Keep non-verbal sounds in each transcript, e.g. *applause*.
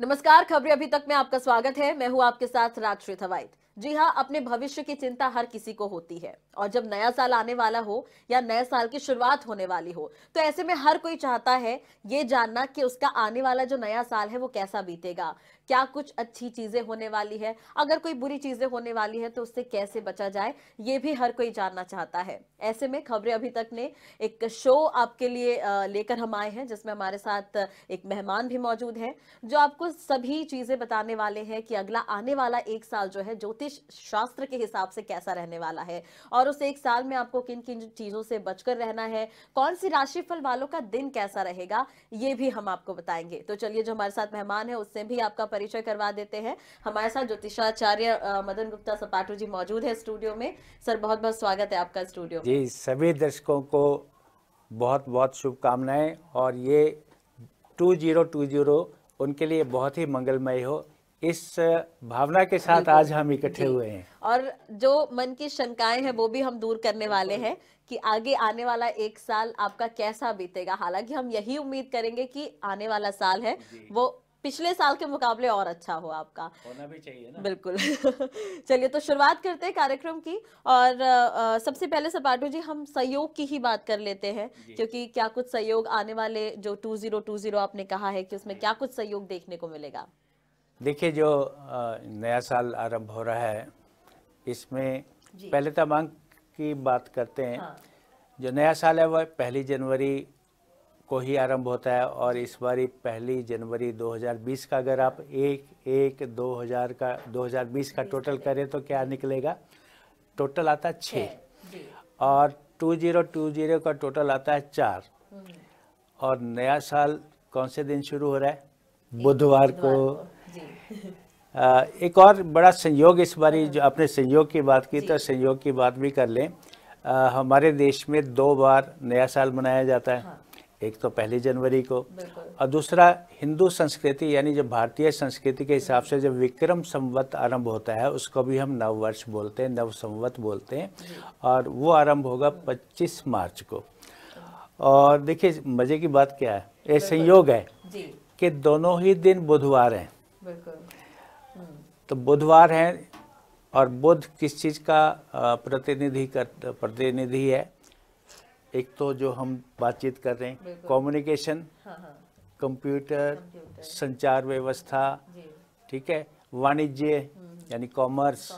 नमस्कार खबरें अभी तक में आपका स्वागत है मैं हूं आपके साथ राजश्री थवाइट जी हाँ अपने भविष्य की चिंता हर किसी को होती है और जब नया साल आने वाला हो या नए साल की शुरुआत होने वाली हो तो ऐसे में हर कोई चाहता है ये जानना कि उसका आने वाला जो नया साल है वो कैसा बीतेगा क्या कुछ अच्छी चीजें होने वाली है अगर कोई बुरी चीजें होने वाली है तो उससे कैसे बचा जाए ये भी हर कोई जानना चाहता है ऐसे में खबरें अभी तक ने एक शो आपके लिए लेकर हम आए हैं जिसमें हमारे साथ एक मेहमान भी मौजूद है जो आपको सभी चीजें बताने वाले हैं कि अगला आने वाला एक साल जो है ज्योतिष शास्त्र के हिसाब से कैसा रहने वाला है और उस एक साल में आपको किन किन चीजों से बचकर रहना है कौन सी राशिफल वालों का दिन कैसा रहेगा ये भी हम आपको बताएंगे तो चलिए जो हमारे साथ मेहमान है उससे भी आपका परिचय करवा देते हैं हमारे साथ ज्योतिषाचार्य मदन गुप्ता सपाटू जी मौजूद है स्टूडियो में सर बहुत बहुत स्वागत है आपका स्टूडियो जी सभी दर्शकों को बहुत बहुत शुभकामनाएं और ये टू जीरो टू जीरो उनके लिए बहुत ही मंगलमय हो इस भावना के साथ आज हम इकट्ठे हुए हैं और जो मन की शंकाएं हैं वो भी हम दूर करने वाले हैं कि आगे आने वाला एक साल आपका कैसा बीतेगा हालांकि हम यही उम्मीद करेंगे कि आने वाला साल है वो पिछले साल के मुकाबले और अच्छा हो आपका होना भी चाहिए ना बिल्कुल *laughs* चलिए तो शुरुआत करते हैं कार्यक्रम की और आ, सबसे पहले सपाटू जी हम सहयोग की ही बात कर लेते हैं क्योंकि क्या कुछ सहयोग आने वाले जो 2020 आपने कहा है कि उसमें क्या कुछ सहयोग देखने को मिलेगा देखिए जो नया साल आरंभ हो रहा है इसमें पहले तमाम तो की बात करते हैं हाँ। जो नया साल है वह पहली जनवरी को ही आरंभ होता है और इस बारी पहली जनवरी 2020 का अगर आप एक एक 2000 का 2020 का टोटल करें तो क्या निकलेगा टोटल आता है छः और 2020 का टोटल आता है चार हम्म। और नया साल कौन से दिन शुरू हो रहा है बुधवार को, को *laughs* एक और बड़ा संयोग इस बारी हम्म। जो आपने संयोग की बात की तो संयोग की बात भी कर लें आ, हमारे देश में दो बार नया साल मनाया जाता है हाँ। एक तो पहली जनवरी को और दूसरा हिंदू संस्कृति यानी जब भारतीय संस्कृति के हिसाब से जब विक्रम संवत आरंभ होता है उसको भी हम नववर्ष बोलते हैं नव संवत बोलते हैं और वो आरंभ होगा 25 मार्च को और देखिए मज़े की बात क्या है ये संयोग है कि दोनों ही दिन बुधवार हैं हम्म। तो बुधवार हैं और बुध किस चीज़ का प्रतिनिधि कर प्रतिनिधि है एक तो जो हम बातचीत कर रहे हैं कम्युनिकेशन कंप्यूटर हाँ, हाँ। संचार व्यवस्था ठीक है वाणिज्य हम्म, हम्म। यानी कॉमर्स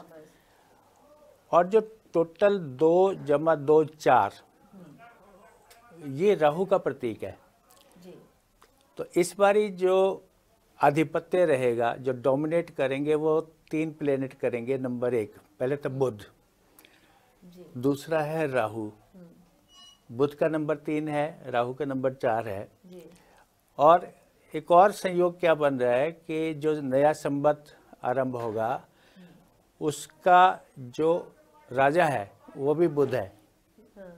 और जो टोटल दो जमा दो चार हम्म। ये राहु का प्रतीक है जी। तो इस बारी जो आधिपत्य रहेगा जो डोमिनेट करेंगे वो तीन प्लेनेट करेंगे नंबर एक पहले तो बुध दूसरा है राहु बुध का नंबर तीन है राहु का नंबर चार है और एक और संयोग क्या बन रहा है कि जो नया संबत आरंभ होगा उसका जो राजा है वो भी बुध है हाँ।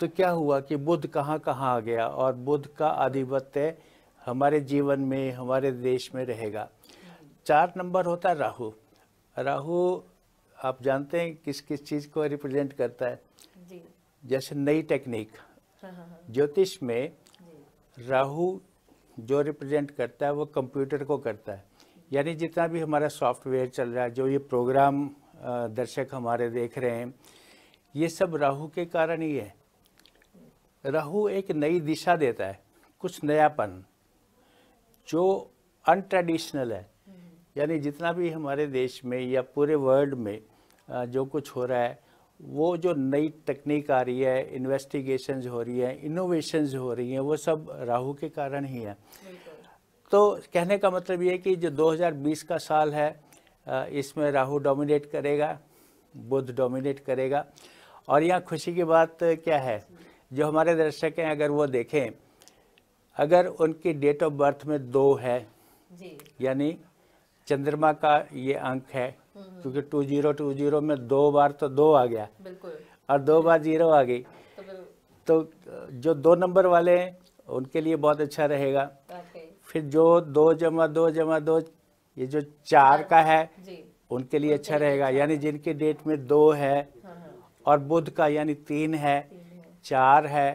तो क्या हुआ कि बुध कहाँ कहाँ आ गया और बुध का आधिपत्य हमारे जीवन में हमारे देश में रहेगा चार नंबर होता है राहु राहु आप जानते हैं किस किस चीज़ को रिप्रेजेंट करता है जैसे नई टेक्निक हाँ, हाँ, हाँ। ज्योतिष में राहु जो रिप्रेजेंट करता है वो कंप्यूटर को करता है यानी जितना भी हमारा सॉफ्टवेयर चल रहा है जो ये प्रोग्राम दर्शक हमारे देख रहे हैं ये सब राहु के कारण ही है राहु एक नई दिशा देता है कुछ नयापन जो अनट्रेडिशनल है हम्म। यानी जितना भी हमारे देश में या पूरे वर्ल्ड में जो कुछ हो रहा है वो जो नई तकनीक आ रही है इन्वेस्टिगेशन हो रही है इनोवेशन हो रही हैं वो सब राहु के कारण ही है तो कहने का मतलब ये कि जो 2020 का साल है इसमें राहु डोमिनेट करेगा बुध डोमिनेट करेगा और यहाँ खुशी की बात क्या है जो हमारे दर्शक हैं अगर वो देखें अगर उनकी डेट ऑफ बर्थ में दो है यानी चंद्रमा का ये अंक है क्योंकि टू जीरो टू जीरो में दो बार तो दो आ गया और दो बार जीरो आ गई तो, तो जो दो नंबर वाले हैं उनके लिए बहुत अच्छा रहेगा फिर जो दो जमा दो जमा दो ये जो चार का है उनके लिए अच्छा रहेगा अच्छा यानी जिनके डेट में दो है हाँ, हाँ। और बुध का यानी तीन है चार है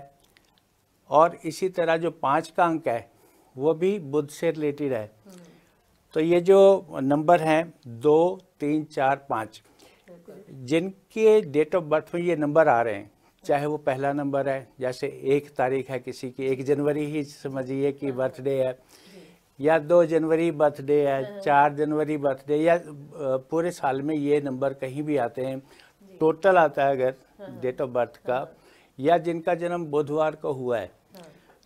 और इसी तरह जो पाँच का अंक है वो भी बुध से रिलेटेड है तो ये जो नंबर हैं दो तीन चार पाँच जिनके डेट ऑफ बर्थ में ये नंबर आ रहे हैं चाहे वो पहला नंबर है जैसे एक तारीख है किसी की एक जनवरी ही समझिए कि बर्थडे हाँ। है या दो जनवरी बर्थडे है चार जनवरी बर्थडे या पूरे साल में ये नंबर कहीं भी आते हैं टोटल आता है अगर डेट ऑफ बर्थ का हाँ। या जिनका जन्म बुधवार को हुआ है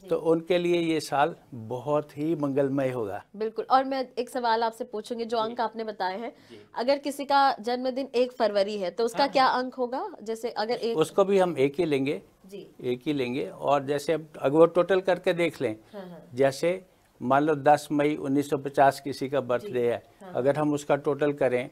तो उनके लिए ये साल बहुत ही मंगलमय होगा बिल्कुल और मैं एक सवाल आपसे पूछूंगी जो अंक आपने बताए हैं अगर किसी का जन्मदिन एक फरवरी है तो उसका हाँ। क्या हाँ। अंक होगा जैसे अगर एक उसको भी हम एक ही लेंगे जी एक ही लेंगे और जैसे अगर वो टोटल करके देख लें हाँ, हाँ। जैसे मान लो दस मई 1950 किसी का बर्थडे है अगर हम उसका टोटल करें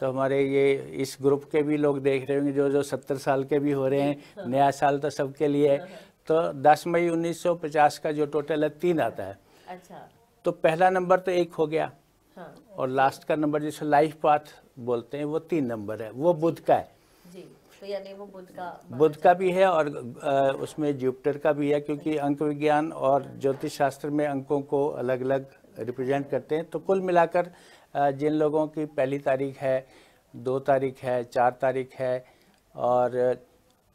तो हमारे ये इस ग्रुप के भी लोग देख रहे होंगे जो जो सत्तर साल के भी हो रहे हैं नया साल तो सबके लिए है तो 10 मई 1950 का जो टोटल है तीन आता है अच्छा तो पहला नंबर तो एक हो गया हाँ। और लास्ट का नंबर जिसे लाइफ पाथ बोलते हैं वो तीन नंबर है वो बुध का है जी तो यानी वो बुध का बुध का भी है और उसमें जुपिटर का भी है क्योंकि अंक विज्ञान और ज्योतिष शास्त्र में अंकों को अलग अलग रिप्रेजेंट करते हैं तो कुल मिलाकर जिन लोगों की पहली तारीख है दो तारीख है चार तारीख है और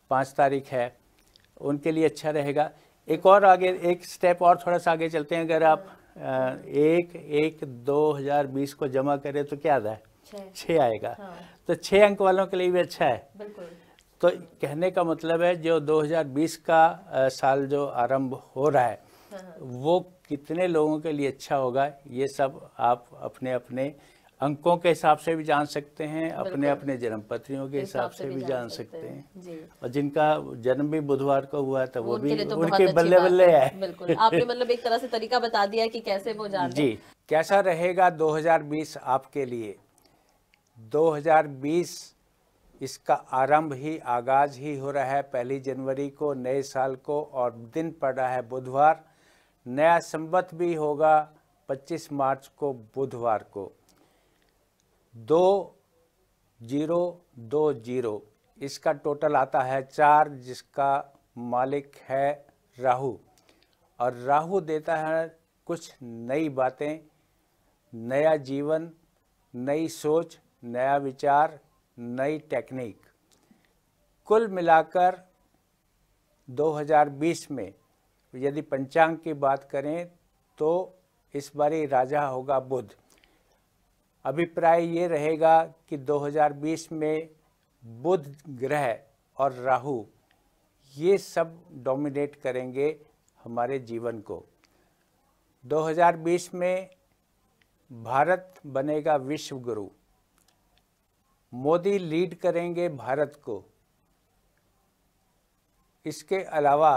पाँच तारीख है उनके लिए अच्छा रहेगा एक और आगे एक स्टेप और थोड़ा सा आगे चलते हैं अगर आप एक एक दो हजार बीस को जमा करें तो क्या आता है छः आएगा हाँ। तो छः अंक वालों के लिए भी अच्छा है तो कहने का मतलब है जो 2020 का साल जो आरंभ हो रहा है हाँ, हाँ। वो कितने लोगों के लिए अच्छा होगा ये सब आप अपने अपने अंकों के हिसाब से भी जान सकते हैं अपने अपने जन्म पत्रियों के हिसाब से भी, जान सकते हैं और जिनका जन्म भी बुधवार को हुआ था वो भी तो उनके बल्ले बल्ले है आपने मतलब एक तरह से तरीका बता दिया कि कैसे वो जान जी कैसा रहेगा 2020 आपके लिए 2020 इसका आरंभ ही आगाज ही हो रहा है पहली जनवरी को नए साल को और दिन पड़ रहा है बुधवार नया संबत भी होगा 25 मार्च को बुधवार को दो जीरो दो जीरो इसका टोटल आता है चार जिसका मालिक है राहु और राहु देता है कुछ नई बातें नया जीवन नई सोच नया विचार नई टेक्निक कुल मिलाकर 2020 में यदि पंचांग की बात करें तो इस बारी राजा होगा बुध अभिप्राय ये रहेगा कि 2020 में बुध ग्रह और राहु ये सब डोमिनेट करेंगे हमारे जीवन को 2020 में भारत बनेगा विश्व गुरु मोदी लीड करेंगे भारत को इसके अलावा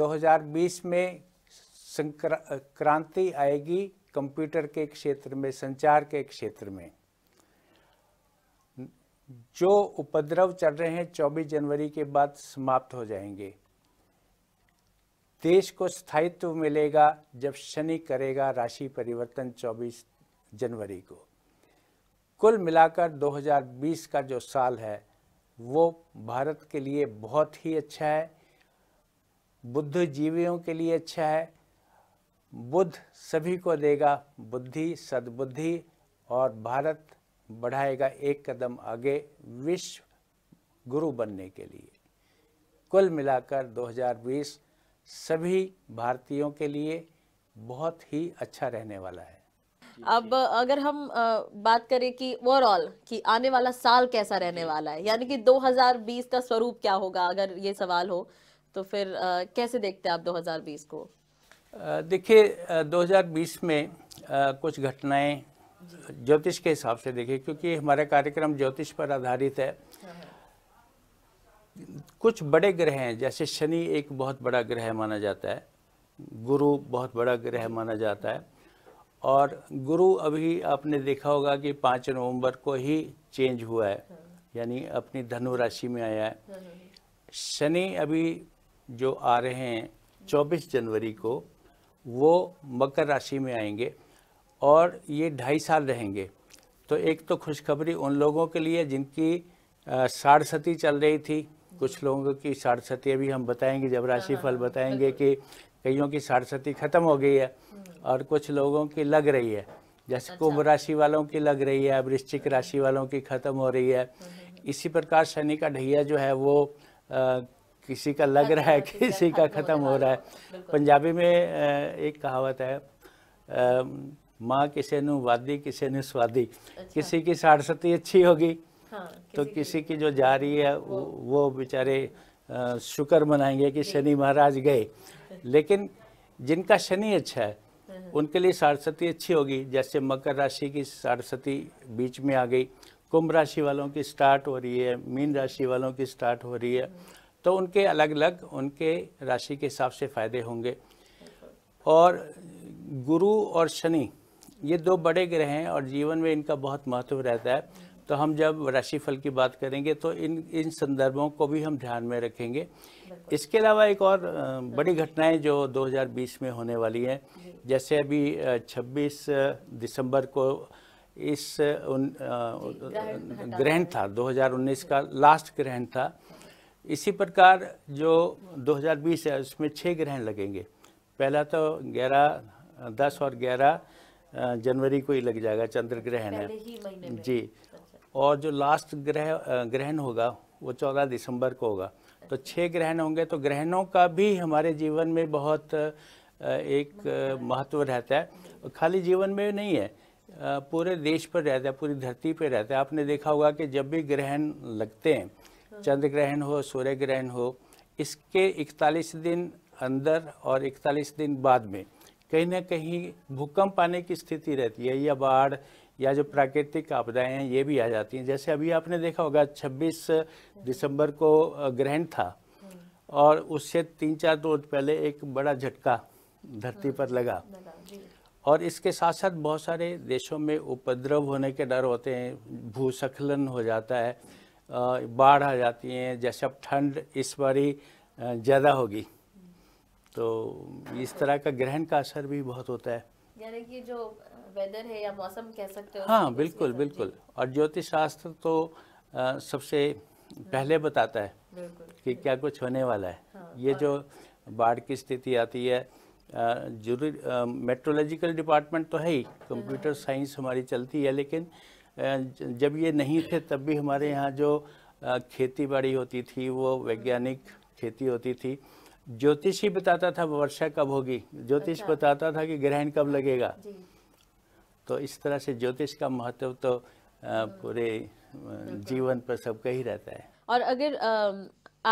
2020 में संक्रांति आएगी कंप्यूटर के क्षेत्र में संचार के क्षेत्र में जो उपद्रव चल रहे हैं 24 जनवरी के बाद समाप्त हो जाएंगे देश को स्थायित्व मिलेगा जब शनि करेगा राशि परिवर्तन 24 जनवरी को कुल मिलाकर 2020 का जो साल है वो भारत के लिए बहुत ही अच्छा है बुद्ध जीवियों के लिए अच्छा है बुद्ध सभी को देगा बुद्धि सद्बुद्धि और भारत बढ़ाएगा एक कदम आगे विश्व गुरु बनने के लिए कुल मिलाकर 2020 सभी भारतीयों के लिए बहुत ही अच्छा रहने वाला है अब अगर हम बात करें कि ओवरऑल कि आने वाला साल कैसा रहने वाला है यानी कि 2020 का स्वरूप क्या होगा अगर ये सवाल हो तो फिर कैसे देखते हैं आप 2020 को देखिए 2020 में कुछ घटनाएं ज्योतिष के हिसाब से देखिए क्योंकि हमारे कार्यक्रम ज्योतिष पर आधारित है कुछ बड़े ग्रह हैं जैसे शनि एक बहुत बड़ा ग्रह माना जाता है गुरु बहुत बड़ा ग्रह माना जाता है और गुरु अभी आपने देखा होगा कि पाँच नवंबर को ही चेंज हुआ है यानी अपनी धनु राशि में आया है हम्म। शनि अभी जो आ रहे हैं 24 जनवरी को वो मकर राशि में आएंगे और ये ढाई साल रहेंगे तो एक तो खुशखबरी उन लोगों के लिए जिनकी साढ़सती चल रही थी कुछ लोगों की साढ़सती अभी हम बताएंगे जब हाँ, राशि फल हाँ, बताएंगे कि कईयों की साढ़सती ख़त्म हो गई है और कुछ लोगों की लग रही है जैसे अच्छा। कुंभ राशि वालों की लग रही है वृश्चिक राशि वालों की ख़त्म हो रही है हम्म, हम्म, हम्म। इसी प्रकार शनि का ढैया जो है वो किसी का लग रहा है किसी का ख़त्म हो रहा है पंजाबी में एक कहावत है माँ किसी ने वादी किसी ने स्वादी अच्छा। किसी की साढ़सती अच्छी होगी हाँ, तो किसी की जो जा रही है वो, वो बेचारे शुक्र मनाएंगे कि शनि महाराज गए *laughs* लेकिन जिनका शनि अच्छा है हाँ, हाँ। उनके लिए सारस्वती अच्छी होगी जैसे मकर राशि की सारस्वती बीच में आ गई कुंभ राशि वालों की स्टार्ट हो रही है मीन राशि वालों की स्टार्ट हो रही है हाँ। तो उनके अलग अलग उनके राशि के हिसाब से फ़ायदे होंगे और गुरु और शनि ये दो बड़े ग्रह हैं और जीवन में इनका बहुत महत्व रहता है तो हम जब राशिफल की बात करेंगे तो इन इन संदर्भों को भी हम ध्यान में रखेंगे इसके अलावा एक और बड़ी घटनाएं जो 2020 में होने वाली हैं जैसे अभी 26 दिसंबर को इस ग्रहण था 2019 का लास्ट ग्रहण था इसी प्रकार जो 2020 है उसमें छः ग्रहण लगेंगे पहला तो 11 10 और 11 जनवरी को ही लग जाएगा चंद्र ग्रहण है जी और जो लास्ट ग्रह ग्रहण होगा वो 14 दिसंबर को होगा तो छः ग्रहण होंगे तो ग्रहणों का भी हमारे जीवन में बहुत एक महत्व रहता है खाली जीवन में नहीं है पूरे देश पर रहता है पूरी धरती पर रहता है आपने देखा होगा कि जब भी ग्रहण लगते हैं हाँ। चंद्र ग्रहण हो सूर्य ग्रहण हो इसके 41 दिन अंदर और 41 दिन बाद में कहीं ना कहीं भूकंप आने की स्थिति रहती है या बाढ़ या जो प्राकृतिक आपदाएं हैं ये भी आ जाती हैं जैसे अभी आपने देखा होगा 26 दिसंबर को ग्रहण था हाँ। और उससे तीन चार रोज पहले एक बड़ा झटका धरती हाँ। पर लगा और इसके साथ साथ बहुत सारे देशों में उपद्रव होने के डर होते हैं भूस्खलन हो जाता है बाढ़ आ जाती हैं जैसे अब ठंड इस बारी ज़्यादा होगी तो इस तरह का ग्रहण का असर भी बहुत होता है यानी कि जो वेदर है या मौसम कह सकते हो हाँ बिल्कुल बिल्कुल और ज्योतिष शास्त्र तो आ, सबसे पहले बताता है कि क्या कुछ होने वाला है हाँ, ये जो बाढ़ की स्थिति आती है जरूरी मेट्रोलॉजिकल डिपार्टमेंट तो है ही हाँ। कंप्यूटर साइंस हमारी चलती है लेकिन जब ये नहीं थे तब भी हमारे यहाँ जो खेती बाड़ी होती थी वो वैज्ञानिक खेती होती थी ज्योतिष ही बताता था वर्षा कब होगी ज्योतिष अच्छा। बताता था कि ग्रहण कब लगेगा तो इस तरह से ज्योतिष का महत्व तो हम्म। पूरे जीवन पर सबका ही रहता है और अगर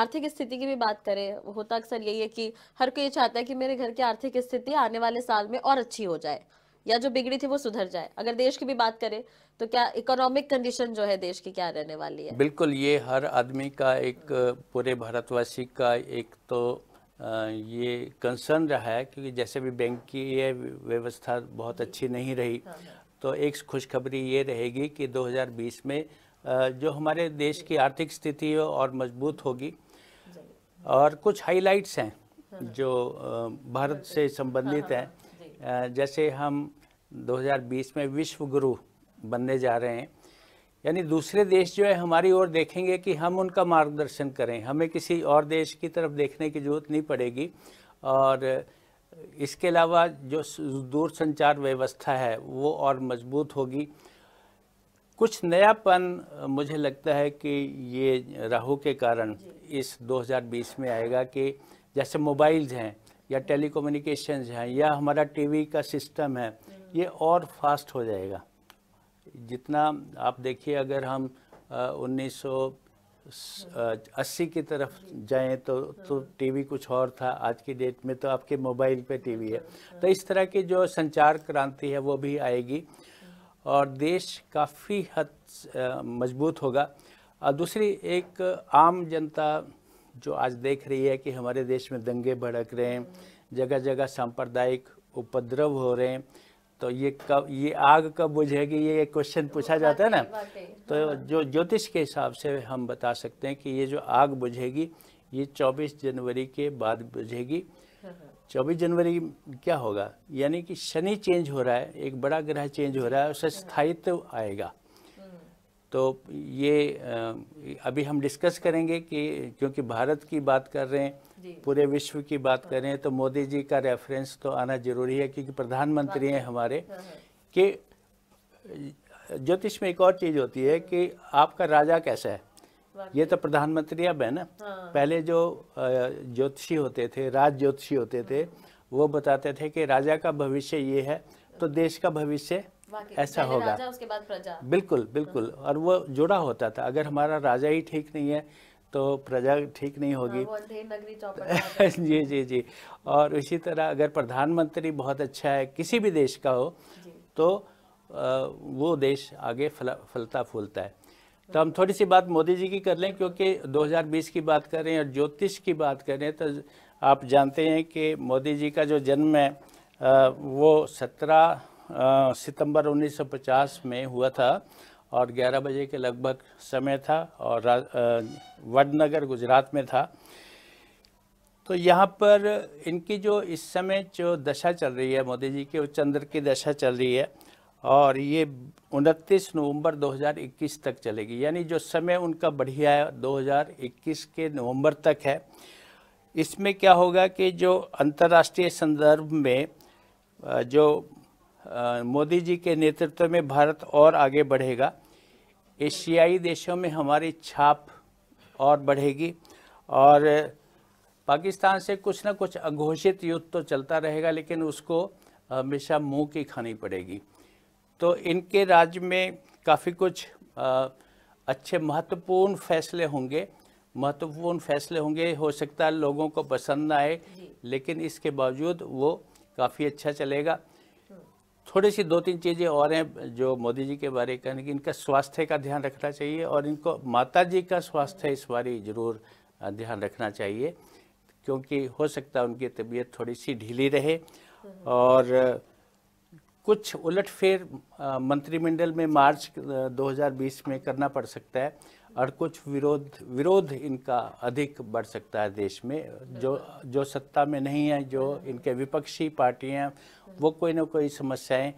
आर्थिक स्थिति की भी बात करें होता अक्सर यही है कि हर कोई चाहता है कि मेरे घर की आर्थिक स्थिति आने वाले साल में और अच्छी हो जाए या जो बिगड़ी थी वो सुधर जाए अगर देश की भी बात करें तो क्या इकोनॉमिक कंडीशन जो है देश की क्या रहने वाली है बिल्कुल ये हर आदमी का एक पूरे भारतवासी का एक तो ये कंसर्न रहा है क्योंकि जैसे भी बैंक की ये व्यवस्था बहुत अच्छी नहीं रही हाँ। तो एक खुशखबरी ये रहेगी कि 2020 में जो हमारे देश की आर्थिक स्थिति और मजबूत होगी और कुछ हाईलाइट्स हैं हाँ। जो भारत हाँ। से संबंधित हैं जैसे हम 2020 में विश्व गुरु बनने जा रहे हैं यानी दूसरे देश जो है हमारी ओर देखेंगे कि हम उनका मार्गदर्शन करें हमें किसी और देश की तरफ देखने की जरूरत नहीं पड़ेगी और इसके अलावा जो दूर संचार व्यवस्था है वो और मजबूत होगी कुछ नयापन मुझे लगता है कि ये राहु के कारण इस 2020 में आएगा कि जैसे मोबाइल्स हैं या टेली है या हमारा टीवी का सिस्टम है हम्म। ये और फास्ट हो जाएगा जितना आप देखिए अगर हम उन्नीस अस्सी की तरफ जाएं तो तो हम्म। टीवी कुछ और था आज की डेट में तो आपके मोबाइल पे टीवी है हम्म। तो इस तरह की जो संचार क्रांति है वो भी आएगी और देश काफ़ी हद मजबूत होगा और दूसरी एक आम जनता जो आज देख रही है कि हमारे देश में दंगे भड़क रहे हैं जगह जगह सांप्रदायिक उपद्रव हो रहे हैं तो ये कब ये आग कब बुझेगी ये एक क्वेश्चन पूछा जाता है ना तो जो ज्योतिष के हिसाब से हम बता सकते हैं कि ये जो आग बुझेगी ये 24 जनवरी के बाद बुझेगी 24 जनवरी क्या होगा यानी कि शनि चेंज हो रहा है एक बड़ा ग्रह चेंज हो रहा है उससे स्थायित्व आएगा तो ये अभी हम डिस्कस करेंगे कि क्योंकि भारत की बात कर रहे हैं पूरे विश्व की बात कर रहे हैं तो मोदी जी का रेफरेंस तो आना जरूरी है क्योंकि प्रधानमंत्री हैं हमारे हाँ, हाँ। कि ज्योतिष में एक और चीज़ होती है कि आपका राजा कैसा है ये तो प्रधानमंत्री अब है ना हाँ। पहले जो ज्योतिषी होते थे राज ज्योतिषी होते थे वो बताते थे कि राजा का भविष्य ये है तो देश का भविष्य ऐसा होगा उसके बाद प्रजा बिल्कुल बिल्कुल हाँ। और वो जुड़ा होता था अगर हमारा राजा ही ठीक नहीं है तो प्रजा ठीक नहीं होगी हाँ, *laughs* जी जी जी और इसी तरह अगर प्रधानमंत्री बहुत अच्छा है किसी भी देश का हो तो वो देश आगे फल, फलता फूलता है तो हम थोड़ी सी बात मोदी जी की कर लें क्योंकि 2020 की बात कर रहे हैं और ज्योतिष की बात कर रहे हैं तो आप जानते हैं कि मोदी जी का जो जन्म है वो सत्रह सितंबर 1950 में हुआ था और 11 बजे के लगभग समय था और वडनगर गुजरात में था तो यहाँ पर इनकी जो इस समय जो दशा चल रही है मोदी जी की वो चंद्र की दशा चल रही है और ये 29 नवंबर 2021 तक चलेगी यानी जो समय उनका बढ़िया है 2021 के नवंबर तक है इसमें क्या होगा कि जो अंतर्राष्ट्रीय संदर्भ में जो मोदी जी के नेतृत्व में भारत और आगे बढ़ेगा एशियाई देशों में हमारी छाप और बढ़ेगी और पाकिस्तान से कुछ ना कुछ अघोषित युद्ध तो चलता रहेगा लेकिन उसको हमेशा मुंह की खानी पड़ेगी तो इनके राज्य में काफ़ी कुछ आ, अच्छे महत्वपूर्ण फैसले होंगे महत्वपूर्ण फैसले होंगे हो सकता है लोगों को पसंद ना आए लेकिन इसके बावजूद वो काफ़ी अच्छा चलेगा थोड़ी सी दो तीन चीज़ें और हैं जो मोदी जी के बारे कहने की इनका स्वास्थ्य का ध्यान रखना चाहिए और इनको माता जी का स्वास्थ्य इस बारी ज़रूर ध्यान रखना चाहिए क्योंकि हो सकता है उनकी तबीयत थोड़ी सी ढीली रहे और कुछ उलटफेर मंत्रिमंडल में मार्च 2020 में करना पड़ सकता है और कुछ विरोध विरोध इनका अधिक बढ़ सकता है देश में जो जो सत्ता में नहीं है जो इनके विपक्षी पार्टी हैं वो कोई ना कोई समस्याएं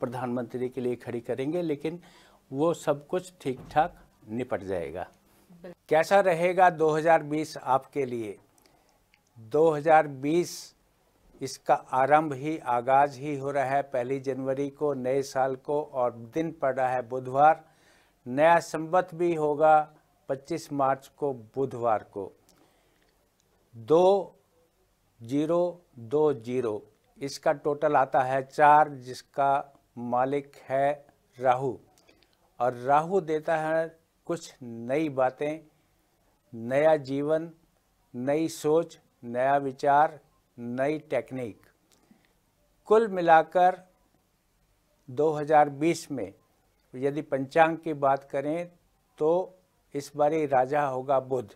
प्रधानमंत्री के लिए खड़ी करेंगे लेकिन वो सब कुछ ठीक ठाक निपट जाएगा कैसा रहेगा 2020 आपके लिए 2020 इसका आरंभ ही आगाज़ ही हो रहा है पहली जनवरी को नए साल को और दिन पड़ रहा है बुधवार नया संबत भी होगा 25 मार्च को बुधवार को दो जीरो दो जीरो इसका टोटल आता है चार जिसका मालिक है राहु और राहु देता है कुछ नई बातें नया जीवन नई सोच नया विचार नई टेक्निक कुल मिलाकर 2020 में यदि पंचांग की बात करें तो इस बारी राजा होगा बुध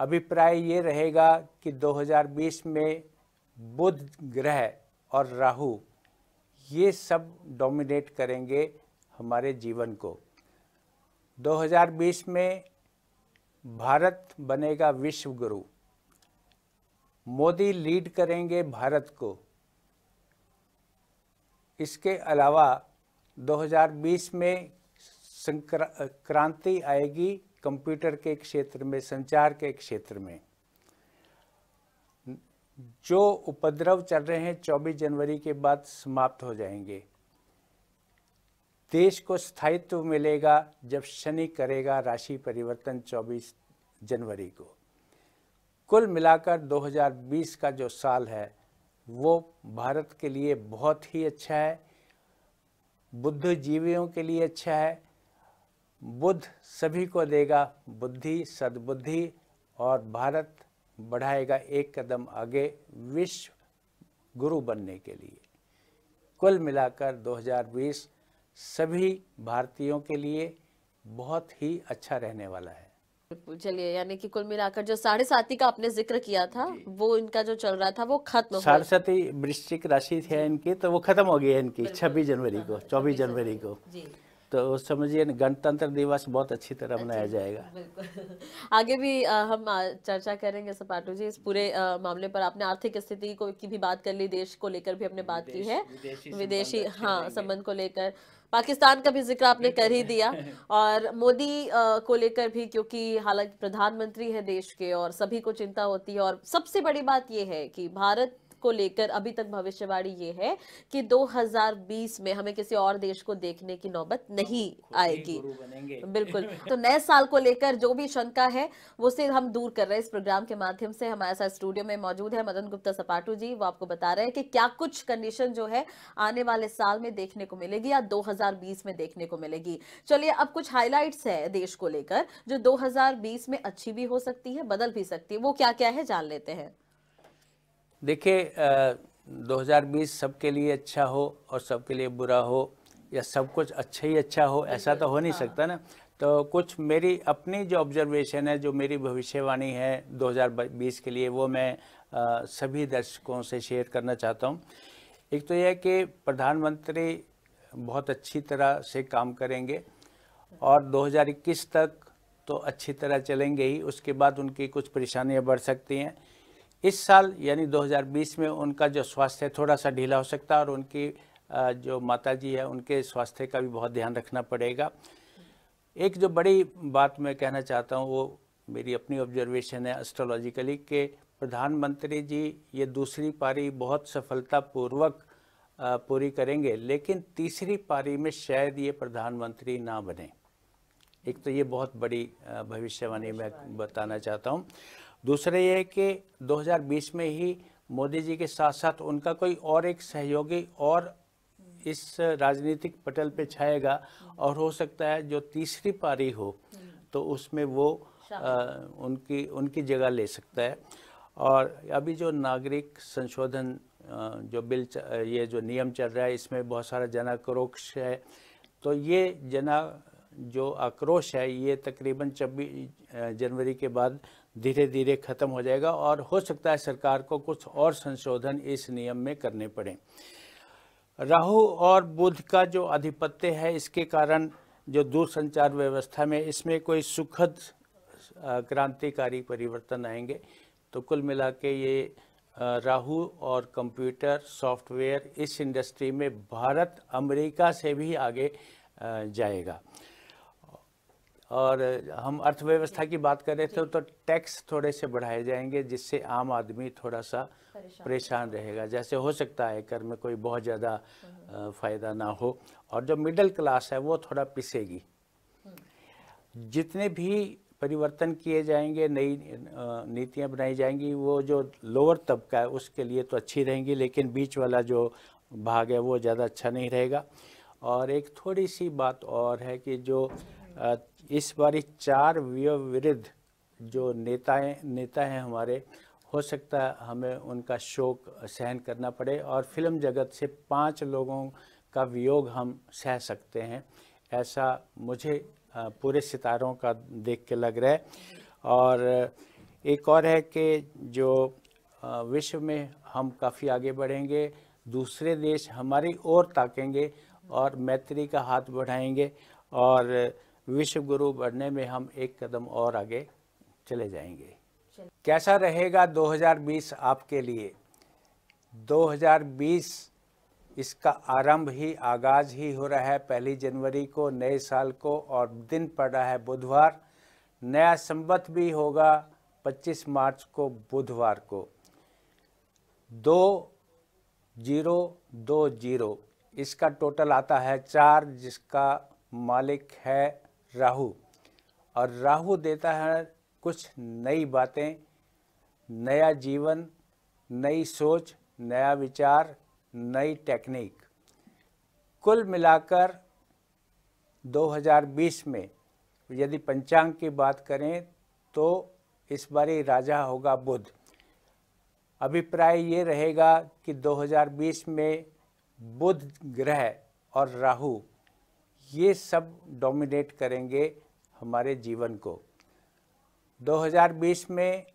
अभिप्राय ये रहेगा कि 2020 में बुध ग्रह और राहु ये सब डोमिनेट करेंगे हमारे जीवन को 2020 में भारत बनेगा विश्व गुरु मोदी लीड करेंगे भारत को इसके अलावा 2020 में क्रांति आएगी कंप्यूटर के क्षेत्र में संचार के क्षेत्र में जो उपद्रव चल रहे हैं 24 जनवरी के बाद समाप्त हो जाएंगे देश को स्थायित्व मिलेगा जब शनि करेगा राशि परिवर्तन 24 जनवरी को कुल मिलाकर 2020 का जो साल है वो भारत के लिए बहुत ही अच्छा है बुद्ध जीवियों के लिए अच्छा है बुद्ध सभी को देगा बुद्धि सद्बुद्धि और भारत बढ़ाएगा एक कदम आगे विश्व गुरु बनने के लिए कुल मिलाकर 2020 सभी भारतीयों के लिए बहुत ही अच्छा रहने वाला है चलिए यानी कि कुल मिलाकर जो साढ़े साथी का आपने जिक्र किया था वो इनका जो चल रहा था वो खत्म साढ़े साथी वृश्चिक राशि है इनकी तो वो खत्म हो गई है इनकी छब्बीस जनवरी को हाँ, चौबीस जनवरी को तो समझिए गणतंत्र दिवस बहुत अच्छी तरह अच्छा मनाया जाएगा *laughs* आगे भी आ, हम चर्चा करेंगे सपाटू जी इस पूरे आ, मामले पर आपने आर्थिक स्थिति को की भी बात कर ली देश को लेकर भी हमने बात की है विदेशी हाँ संबंध को लेकर पाकिस्तान का भी जिक्र आपने कर ही दिया और मोदी को लेकर भी क्योंकि हालांकि प्रधानमंत्री है देश के और सभी को चिंता होती है और सबसे बड़ी बात यह है कि भारत को लेकर अभी तक भविष्यवाणी ये है कि 2020 में हमें किसी और देश को देखने की नौबत नहीं आएगी बिल्कुल *laughs* तो नए साल को लेकर जो भी शंका है वो से हम दूर कर रहे हैं इस प्रोग्राम के माध्यम से हमारे साथ स्टूडियो में मौजूद है मदन गुप्ता सपाटू जी वो आपको बता रहे हैं कि क्या कुछ कंडीशन जो है आने वाले साल में देखने को मिलेगी या 2020 में देखने को मिलेगी चलिए अब कुछ हाईलाइट्स है देश को लेकर जो 2020 में अच्छी भी हो सकती है बदल भी सकती है वो क्या क्या है जान लेते हैं देखिए 2020 सबके लिए अच्छा हो और सबके लिए बुरा हो या सब कुछ अच्छा ही अच्छा हो ऐसा तो हो नहीं हाँ। सकता ना तो कुछ मेरी अपनी जो ऑब्जर्वेशन है जो मेरी भविष्यवाणी है 2020 के लिए वो मैं आ, सभी दर्शकों से शेयर करना चाहता हूँ एक तो यह कि प्रधानमंत्री बहुत अच्छी तरह से काम करेंगे और 2021 तक तो अच्छी तरह चलेंगे ही उसके बाद उनकी कुछ परेशानियाँ बढ़ सकती हैं इस साल यानी 2020 में उनका जो स्वास्थ्य है थोड़ा सा ढीला हो सकता है और उनकी जो माता जी है उनके स्वास्थ्य का भी बहुत ध्यान रखना पड़ेगा एक जो बड़ी बात मैं कहना चाहता हूँ वो मेरी अपनी ऑब्जर्वेशन है एस्ट्रोलॉजिकली कि प्रधानमंत्री जी ये दूसरी पारी बहुत सफलतापूर्वक पूरी करेंगे लेकिन तीसरी पारी में शायद ये प्रधानमंत्री ना बने एक तो ये बहुत बड़ी भविष्यवाणी मैं बताना चाहता हूँ दूसरे ये कि 2020 में ही मोदी जी के साथ साथ उनका कोई और एक सहयोगी और इस राजनीतिक पटल पे छाएगा और हो सकता है जो तीसरी पारी हो तो उसमें वो आ, उनकी उनकी जगह ले सकता है और अभी जो नागरिक संशोधन जो बिल ये जो नियम चल रहा है इसमें बहुत सारा जनाक्रोश है तो ये जना जो आक्रोश है ये तकरीबन छब्बीस जनवरी के बाद धीरे धीरे ख़त्म हो जाएगा और हो सकता है सरकार को कुछ और संशोधन इस नियम में करने पड़े राहु और बुध का जो आधिपत्य है इसके कारण जो दूरसंचार व्यवस्था में इसमें कोई सुखद क्रांतिकारी परिवर्तन आएंगे तो कुल मिला के ये राहु और कंप्यूटर सॉफ्टवेयर इस इंडस्ट्री में भारत अमेरिका से भी आगे जाएगा और हम अर्थव्यवस्था की बात कर रहे थे तो टैक्स थोड़े से बढ़ाए जाएंगे जिससे आम आदमी थोड़ा सा परेशान रहेगा जैसे हो सकता है कर में कोई बहुत ज़्यादा हम्म। फ़ायदा ना हो और जो मिडिल क्लास है वो थोड़ा पिसेगी हम्म। जितने भी परिवर्तन किए जाएंगे नई नीतियां बनाई जाएंगी वो जो लोअर तबका है उसके लिए तो अच्छी रहेंगी लेकिन बीच वाला जो भाग है वो ज़्यादा अच्छा नहीं रहेगा और एक थोड़ी सी बात और है कि जो इस बारी चार विरुद्ध जो नेताएं नेता हैं हमारे हो सकता है हमें उनका शोक सहन करना पड़े और फिल्म जगत से पांच लोगों का वियोग हम सह सकते हैं ऐसा मुझे पूरे सितारों का देख के लग रहा है और एक और है कि जो विश्व में हम काफ़ी आगे बढ़ेंगे दूसरे देश हमारी ओर ताकेंगे और मैत्री का हाथ बढ़ाएंगे और विश्व गुरु बनने में हम एक कदम और आगे चले जाएंगे कैसा रहेगा 2020 आपके लिए 2020 इसका आरंभ ही आगाज ही हो रहा है पहली जनवरी को नए साल को और दिन पड़ रहा है बुधवार नया संबत भी होगा 25 मार्च को बुधवार को दो जीरो दो जीरो इसका टोटल आता है चार जिसका मालिक है राहु और राहु देता है कुछ नई बातें नया जीवन नई सोच नया विचार नई टेक्निक कुल मिलाकर 2020 में यदि पंचांग की बात करें तो इस बारी राजा होगा बुध अभिप्राय ये रहेगा कि 2020 में बुध ग्रह और राहु ये सब डोमिनेट करेंगे हमारे जीवन को 2020 में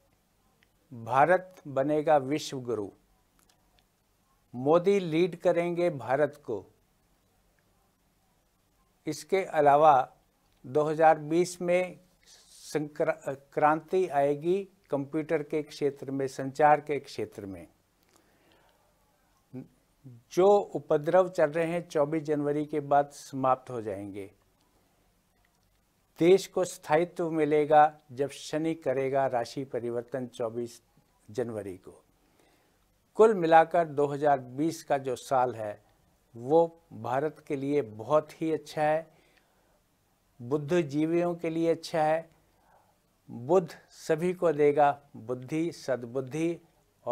भारत बनेगा विश्व गुरु मोदी लीड करेंगे भारत को इसके अलावा 2020 में क्रांति आएगी कंप्यूटर के क्षेत्र में संचार के क्षेत्र में जो उपद्रव चल रहे हैं 24 जनवरी के बाद समाप्त हो जाएंगे देश को स्थायित्व मिलेगा जब शनि करेगा राशि परिवर्तन 24 जनवरी को कुल मिलाकर 2020 का जो साल है वो भारत के लिए बहुत ही अच्छा है बुद्धिजीवियों के लिए अच्छा है बुद्ध सभी को देगा बुद्धि सद्बुद्धि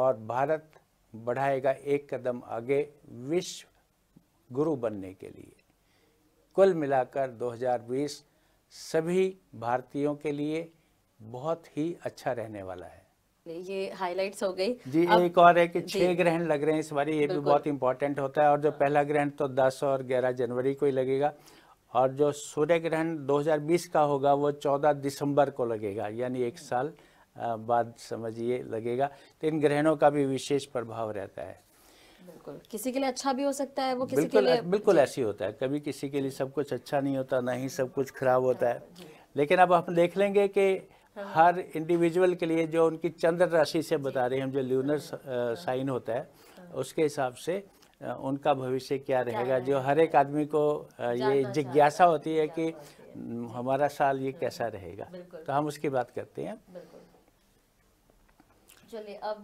और भारत बढ़ाएगा एक कदम आगे विश्व गुरु बनने के लिए कुल मिलाकर 2020 सभी भारतीयों के लिए बहुत ही अच्छा रहने वाला है ये हाइलाइट्स हो गई जी अब, एक और है कि छह ग्रहण लग रहे हैं इस बार ये भी बहुत इंपॉर्टेंट होता है और जो हाँ। पहला ग्रहण तो 10 और 11 जनवरी को ही लगेगा और जो सूर्य ग्रहण 2020 का होगा वो 14 दिसंबर को लगेगा यानी एक साल बात समझिए लगेगा तो इन ग्रहणों का भी विशेष प्रभाव रहता है बिल्कुल किसी के लिए अच्छा भी हो सकता है वो किसी के लिए बिल्कुल ऐसे होता है कभी किसी के लिए सब कुछ अच्छा नहीं होता ना ही सब कुछ खराब होता है लेकिन अब हम देख लेंगे कि हाँ। हर इंडिविजुअल के लिए जो उनकी चंद्र राशि से बता रहे हैं हम जो ल्यूनर साइन हाँ। होता है हाँ। उसके हिसाब से उनका भविष्य क्या रहेगा जो हर एक आदमी को ये जिज्ञासा होती है कि हमारा साल ये कैसा रहेगा तो हम उसकी बात करते हैं चलिए अब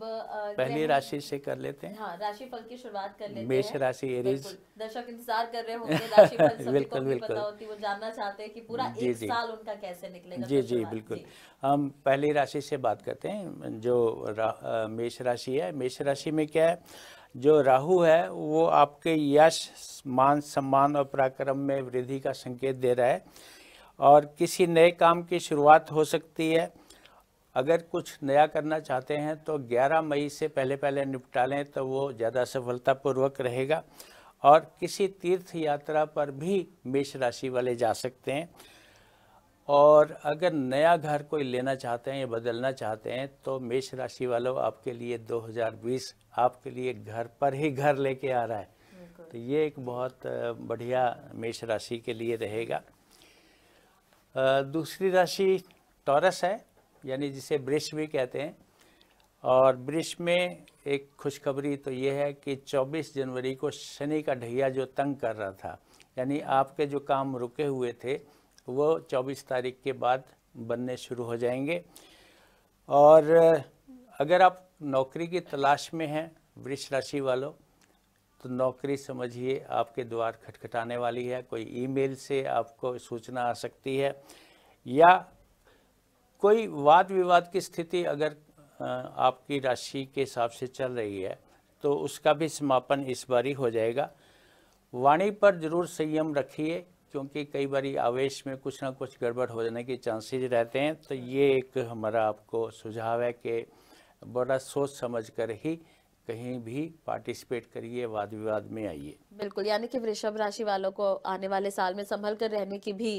पहली राशि से कर लेते हैं हाँ राशि फल की शुरुआत कर लेते मेष राशि एरीज दर्शक इंतजार कर रहे होंगे *laughs* बिल्कुल, बिल्कुल। वो जानना चाहते हैं कि पूरा जी, एक जी, साल उनका कैसे निकलेगा जी तो जी बिल्कुल हम पहली राशि से बात करते हैं जो मेष राशि है मेष राशि में क्या है जो राहु है वो आपके यश मान सम्मान और पराक्रम में वृद्धि का संकेत दे रहा है और किसी नए काम की शुरुआत हो सकती है अगर कुछ नया करना चाहते हैं तो 11 मई से पहले पहले निपटा लें तो वो ज़्यादा सफलतापूर्वक रहेगा और किसी तीर्थ यात्रा पर भी मेष राशि वाले जा सकते हैं और अगर नया घर कोई लेना चाहते हैं या बदलना चाहते हैं तो मेष राशि वालों आपके लिए 2020 आपके लिए घर पर ही घर लेके आ रहा है तो ये एक बहुत बढ़िया मेष राशि के लिए रहेगा दूसरी राशि टॉरस है यानी जिसे वृक्ष भी कहते हैं और वृक्ष में एक खुशखबरी तो ये है कि 24 जनवरी को शनि का ढैया जो तंग कर रहा था यानी आपके जो काम रुके हुए थे वो 24 तारीख के बाद बनने शुरू हो जाएंगे और अगर आप नौकरी की तलाश में हैं वृक्ष राशि वालों तो नौकरी समझिए आपके द्वार खटखटाने वाली है कोई ईमेल से आपको सूचना आ सकती है या कोई वाद विवाद की स्थिति अगर आपकी राशि के हिसाब से चल रही है तो उसका भी समापन इस बारी हो जाएगा वाणी पर जरूर संयम रखिए क्योंकि कई बार आवेश में कुछ ना कुछ गड़बड़ हो जाने के चांसेस रहते हैं तो ये एक हमारा आपको सुझाव है कि बड़ा सोच समझ कर ही कहीं भी पार्टिसिपेट करिए वाद विवाद में आइए बिल्कुल यानी कि वृषभ राशि वालों को आने वाले साल में संभल कर रहने की भी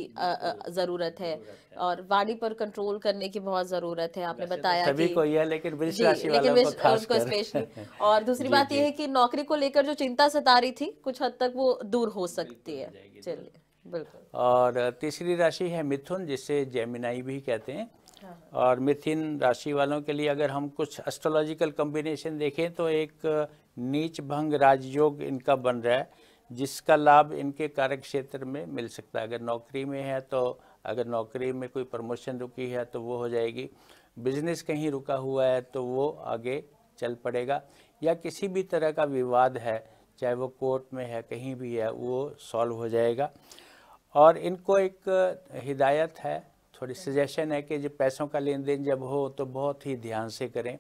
जरूरत है और वाणी पर कंट्रोल करने की बहुत जरूरत है आपने तो बताया सभी को यह लेकिन वृक्ष राशि वालों को खास स्पेशली *laughs* और दूसरी बात यह है कि नौकरी को लेकर जो चिंता सता रही थी कुछ हद तक वो दूर हो सकती है चलिए बिल्कुल और तीसरी राशि है मिथुन जिसे जेमिनाई भी कहते हैं और मिथिन राशि वालों के लिए अगर हम कुछ एस्ट्रोलॉजिकल कम्बिनेशन देखें तो एक नीच भंग राजयोग इनका बन रहा है जिसका लाभ इनके कार्य क्षेत्र में मिल सकता है अगर नौकरी में है तो अगर नौकरी में कोई प्रमोशन रुकी है तो वो हो जाएगी बिजनेस कहीं रुका हुआ है तो वो आगे चल पड़ेगा या किसी भी तरह का विवाद है चाहे वो कोर्ट में है कहीं भी है वो सॉल्व हो जाएगा और इनको एक हिदायत है थोड़ी सजेशन है कि जब पैसों का लेन देन जब हो तो बहुत ही ध्यान से करें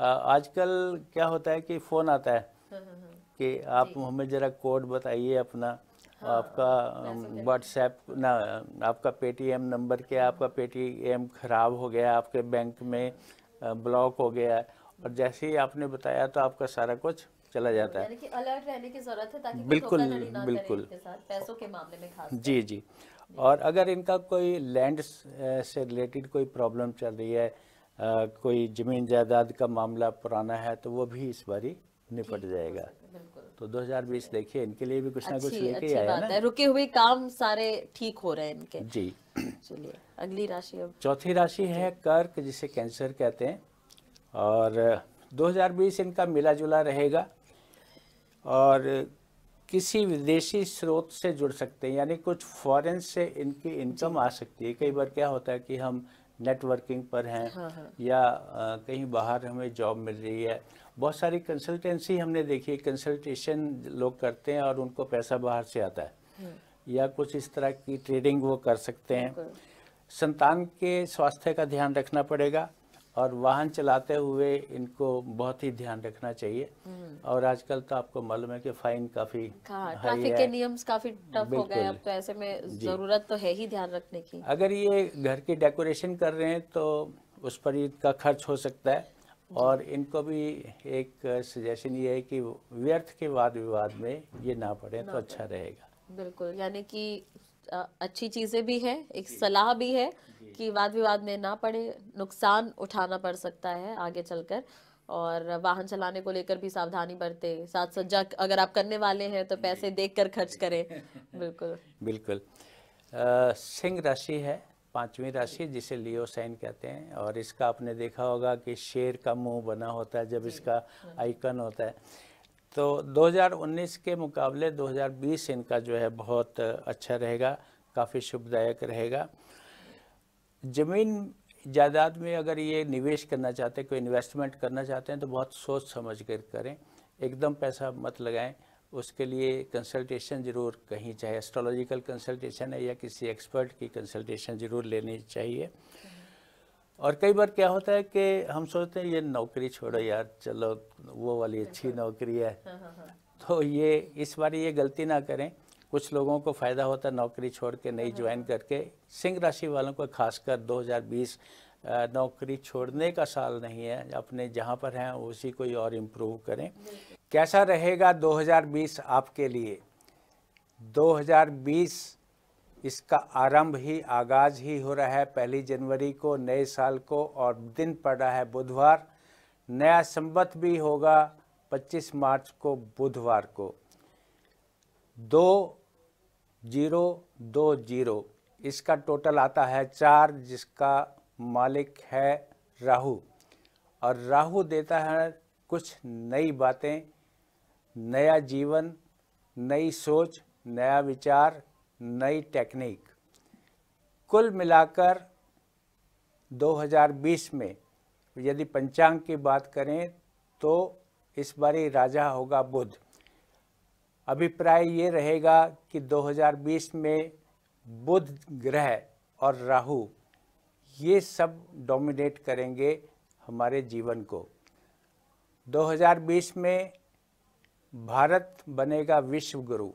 आजकल क्या होता है कि फ़ोन आता है हाँ, हाँ, हाँ। कि आप हमें ज़रा कोड बताइए अपना हाँ, आपका व्हाट्सएप ना आपका पेटीएम नंबर क्या आपका पेटीएम ख़राब हो गया आपके बैंक में ब्लॉक हो गया और जैसे ही आपने बताया तो आपका सारा कुछ चला जाता है अलर्ट रहने की जरूरत है ताकि बिल्कुल बिल्कुल पैसों के मामले में खास जी जी और अगर इनका कोई लैंड से रिलेटेड कोई प्रॉब्लम चल रही है आ, कोई ज़मीन जायदाद का मामला पुराना है तो वो भी इस बारी निपट जाएगा तो 2020 देखिए इनके लिए भी कुछ ना कुछ लेके आया ना रुके हुए काम सारे ठीक हो रहे हैं इनके जी चलिए अगली राशि अब चौथी राशि है कर्क जिसे कैंसर कहते हैं और 2020 इनका मिला जुला रहेगा और किसी विदेशी स्रोत से जुड़ सकते हैं यानी कुछ फॉरेन से इनकी इनकम आ सकती है कई बार क्या होता है कि हम नेटवर्किंग पर हैं हाँ हा। या आ, कहीं बाहर हमें जॉब मिल रही है बहुत सारी कंसल्टेंसी हमने देखी है कंसल्टेशन लोग करते हैं और उनको पैसा बाहर से आता है हम्म। या कुछ इस तरह की ट्रेडिंग वो कर सकते हैं संतान के स्वास्थ्य का ध्यान रखना पड़ेगा और वाहन चलाते हुए इनको बहुत ही ध्यान रखना चाहिए हम्म। और आजकल तो आपको मालूम है कि फाइन काफी ट्रैफिक के नियम्स काफी टफ हो गए अब तो ऐसे में जरूरत तो है ही ध्यान रखने की अगर ये घर की डेकोरेशन कर रहे हैं तो उस पर इनका खर्च हो सकता है और इनको भी एक सजेशन ये है कि व्यर्थ के वाद विवाद में ये ना पड़े तो अच्छा रहेगा बिल्कुल यानी कि अच्छी चीज़ें भी है एक सलाह भी है कि वाद विवाद में ना पड़े नुकसान उठाना पड़ सकता है आगे चलकर और वाहन चलाने को लेकर भी सावधानी बरते साथ सज्जा अगर आप करने वाले हैं तो पैसे देख कर खर्च करें *laughs* बिल्कुल बिल्कुल सिंह राशि है पांचवी राशि जिसे लियो साइन कहते हैं और इसका आपने देखा होगा कि शेर का मुंह बना होता है जब इसका हाँ। आइकन होता है तो 2019 के मुकाबले 2020 इनका जो है बहुत अच्छा रहेगा काफ़ी शुभदायक रहेगा ज़मीन जायदाद में अगर ये निवेश करना चाहते हैं कोई इन्वेस्टमेंट करना चाहते हैं तो बहुत सोच समझ कर करें एकदम पैसा मत लगाएं उसके लिए कंसल्टेशन ज़रूर कहीं चाहे एस्ट्रोलॉजिकल कंसल्टेशन है या किसी एक्सपर्ट की कंसल्टेशन ज़रूर लेनी चाहिए और कई बार क्या होता है कि हम सोचते हैं ये नौकरी छोड़ो यार चलो वो वाली अच्छी नौकरी है हाँ, हाँ, हाँ। तो ये इस बार ये गलती ना करें कुछ लोगों को फ़ायदा होता नौकरी छोड़ के नहीं ज्वाइन करके सिंह राशि वालों को खासकर 2020 नौकरी छोड़ने का साल नहीं है अपने जहाँ पर हैं उसी को और इम्प्रूव करें कैसा रहेगा 2020 आपके लिए 2020 इसका आरंभ ही आगाज़ ही हो रहा है पहली जनवरी को नए साल को और दिन पड़ रहा है बुधवार नया संबत भी होगा 25 मार्च को बुधवार को दो जीरो दो जीरो इसका टोटल आता है चार जिसका मालिक है राहु और राहु देता है कुछ नई बातें नया जीवन नई सोच नया विचार नई टेक्निक कुल मिलाकर 2020 में यदि पंचांग की बात करें तो इस बारी राजा होगा बुध अभिप्राय ये रहेगा कि 2020 में बुध ग्रह और राहु ये सब डोमिनेट करेंगे हमारे जीवन को 2020 में भारत बनेगा विश्व गुरु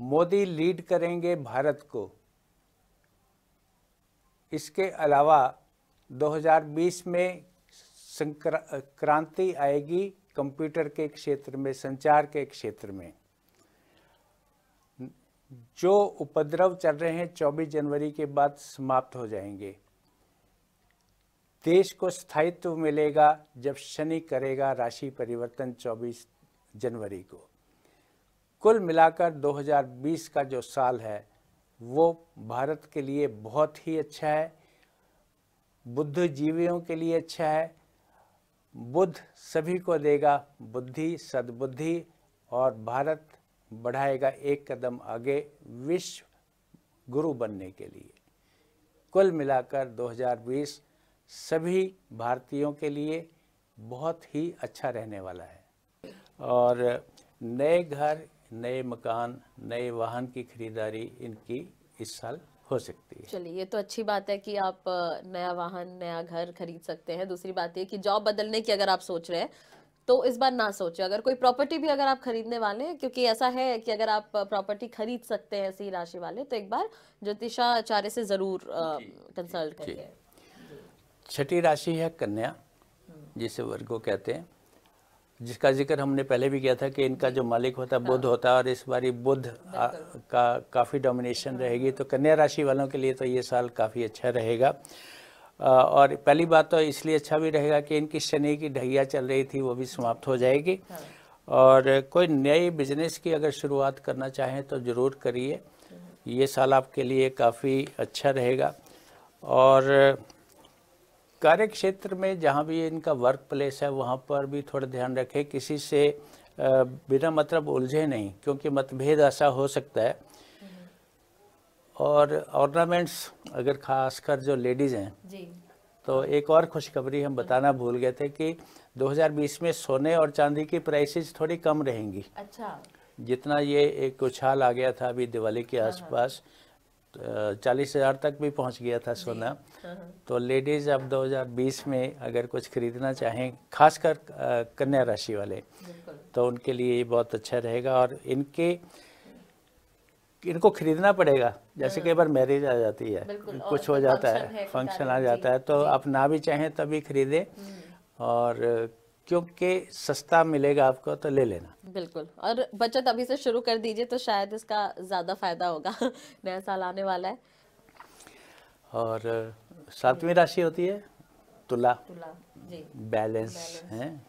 मोदी लीड करेंगे भारत को इसके अलावा 2020 में क्रांति आएगी कंप्यूटर के क्षेत्र में संचार के क्षेत्र में जो उपद्रव चल रहे हैं 24 जनवरी के बाद समाप्त हो जाएंगे देश को स्थायित्व मिलेगा जब शनि करेगा राशि परिवर्तन 24 जनवरी को कुल मिलाकर 2020 का जो साल है वो भारत के लिए बहुत ही अच्छा है बुद्धिजीवियों के लिए अच्छा है बुद्ध सभी को देगा बुद्धि सद्बुद्धि और भारत बढ़ाएगा एक कदम आगे विश्व गुरु बनने के लिए कुल मिलाकर 2020 सभी भारतीयों के लिए बहुत ही अच्छा रहने वाला है और नए घर नए मकान नए वाहन की खरीदारी इनकी इस साल हो सकती है चलिए ये तो अच्छी बात है कि आप नया वाहन नया घर खरीद सकते हैं दूसरी बात ये कि जॉब बदलने की अगर आप सोच रहे हैं तो इस बार ना सोचे अगर कोई प्रॉपर्टी भी अगर आप खरीदने वाले हैं क्योंकि ऐसा है कि अगर आप प्रॉपर्टी खरीद सकते हैं ऐसी राशि वाले तो एक बार ज्योतिषाचार्य से जरूर कंसल्ट करिए छठी राशि है कन्या जिसे वर्गो कहते हैं जिसका जिक्र हमने पहले भी किया था कि इनका जो मालिक होता है बुद्ध होता है और इस बारी बुद्ध का काफ़ी डोमिनेशन रहेगी तो कन्या राशि वालों के लिए तो ये साल काफ़ी अच्छा रहेगा और पहली बात तो इसलिए अच्छा भी रहेगा कि इनकी शनि की ढहिया चल रही थी वो भी समाप्त हो जाएगी और कोई नए बिजनेस की अगर शुरुआत करना चाहें तो ज़रूर करिए ये साल आपके लिए काफ़ी अच्छा रहेगा और कार्य क्षेत्र में जहाँ भी इनका वर्क प्लेस है वहाँ पर भी थोड़ा ध्यान रखें किसी से बिना मतलब उलझे नहीं क्योंकि मतभेद ऐसा हो सकता है और ऑर्नामेंट्स अगर खासकर जो लेडीज़ हैं तो एक और खुशखबरी हम बताना भूल गए थे कि 2020 में सोने और चांदी की प्राइसेस थोड़ी कम रहेंगी अच्छा जितना ये एक उछाल आ गया था अभी दिवाली के हाँ, हाँ। आसपास हाँ। चालीस हज़ार तक भी पहुंच गया था सोना हाँ। तो लेडीज़ अब 2020 में अगर कुछ खरीदना चाहें खासकर कन्या राशि वाले तो उनके लिए ये बहुत अच्छा रहेगा और इनके इनको खरीदना पड़ेगा जैसे हाँ। कई बार मैरिज आ जाती है कुछ हो तो जाता है फंक्शन आ जाता है तो आप ना भी चाहें तभी खरीदें हम्म। और क्योंकि सस्ता मिलेगा आपको तो ले लेना बिल्कुल और बचत अभी से शुरू कर दीजिए तो शायद इसका ज़्यादा फायदा होगा *laughs* नया साल आने वाला है और सातवीं राशि होती है तुला तुला जी बैलेंस, बैलेंस है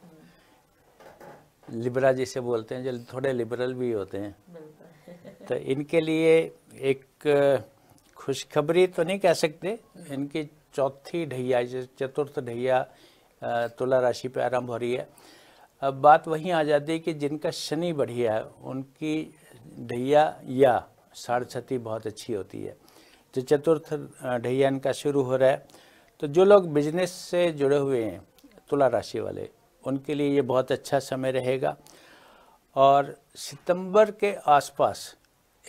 लिबरा जिसे बोलते हैं जो थोड़े लिबरल भी होते हैं तो इनके लिए एक खुशखबरी तो नहीं कह सकते इनकी चौथी ढैया चतुर्थ ढैया तुला राशि पे आरंभ हो रही है अब बात वहीं आ जाती है कि जिनका शनि बढ़िया है उनकी ढैया या साढ़छती बहुत अच्छी होती है जो चतुर्थ ढैया इनका शुरू हो रहा है तो जो लोग बिजनेस से जुड़े हुए हैं तुला राशि वाले उनके लिए ये बहुत अच्छा समय रहेगा और सितंबर के आसपास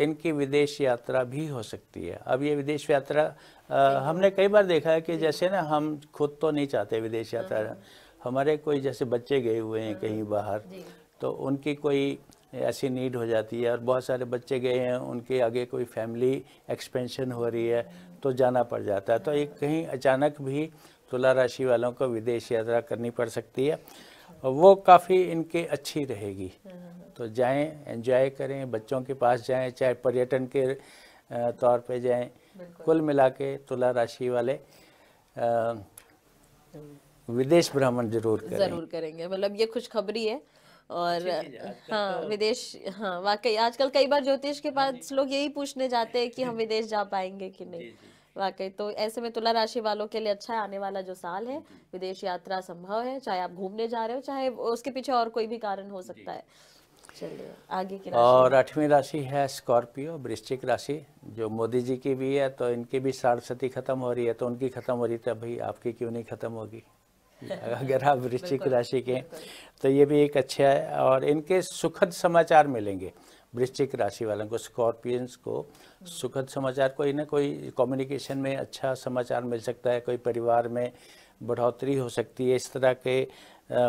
इनकी विदेश यात्रा भी हो सकती है अब ये विदेश यात्रा आ, हमने कई बार देखा है कि जैसे ना हम खुद तो नहीं चाहते विदेश यात्रा हम्म। हमारे कोई जैसे बच्चे गए हुए हैं कहीं हम्म। बाहर तो उनकी कोई ऐसी नीड हो जाती है और बहुत सारे बच्चे गए हैं उनके आगे कोई फैमिली एक्सपेंशन हो रही है तो जाना पड़ जाता है तो एक कहीं अचानक भी तुला राशि वालों को विदेश यात्रा करनी पड़ सकती है वो काफ़ी इनके अच्छी रहेगी हम्म। तो जाएं एंजॉय करें बच्चों के पास जाएं चाहे पर्यटन के तौर पे जाएं कुल मिला के तुला राशि वाले आ, विदेश भ्रमण जरूर करें जरूर करेंगे मतलब ये खुशखबरी है और हाँ तो विदेश हाँ वाकई आजकल कई बार ज्योतिष के हाँ पास लोग यही पूछने जाते हैं कि हम *laughs* विदेश जा पाएंगे कि नहीं वाकई तो ऐसे में तुला राशि वालों के लिए अच्छा है आने वाला जो साल है विदेश यात्रा संभव है चाहे आप घूमने जा रहे हो चाहे उसके पीछे और कोई भी कारण हो सकता है आगे की और आठवीं राशि है स्कॉर्पियो वृश्चिक राशि जो मोदी जी की भी है तो इनकी भी सारस्वती खत्म हो रही है तो उनकी खत्म हो रही है तो भाई आपकी क्यों नहीं खत्म होगी *laughs* अगर आप वृश्चिक राशि के तो ये भी एक अच्छा है और इनके सुखद समाचार मिलेंगे वृश्चिक राशि वालों को स्कॉर्पियंस को सुखद समाचार कोई ना कोई कम्युनिकेशन में अच्छा समाचार मिल सकता है कोई परिवार में बढ़ोतरी हो सकती है इस तरह के